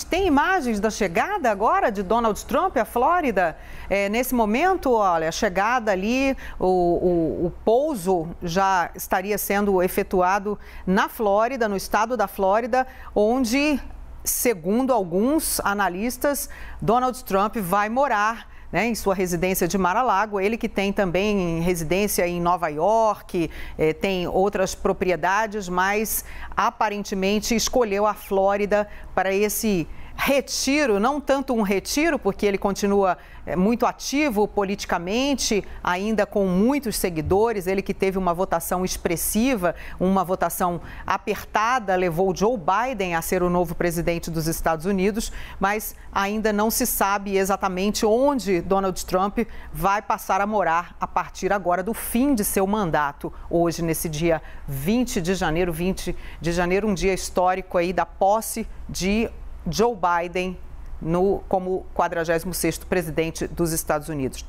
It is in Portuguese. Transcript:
gente tem imagens da chegada agora de Donald Trump à Flórida. É, nesse momento, olha, a chegada ali, o, o, o pouso já estaria sendo efetuado na Flórida, no estado da Flórida, onde, segundo alguns analistas, Donald Trump vai morar né, em sua residência de Mar-a-Lago. Ele que tem também residência em Nova York, eh, tem outras propriedades, mas aparentemente escolheu a Flórida para esse retiro, não tanto um retiro, porque ele continua é, muito ativo politicamente, ainda com muitos seguidores. Ele que teve uma votação expressiva, uma votação apertada, levou Joe Biden a ser o novo presidente dos Estados Unidos, mas ainda não se sabe exatamente onde Donald Trump vai passar a morar a partir agora do fim de seu mandato, hoje, nesse dia 20 de janeiro, 20 de janeiro, um dia histórico aí da posse de Joe Biden no, como 46º presidente dos Estados Unidos.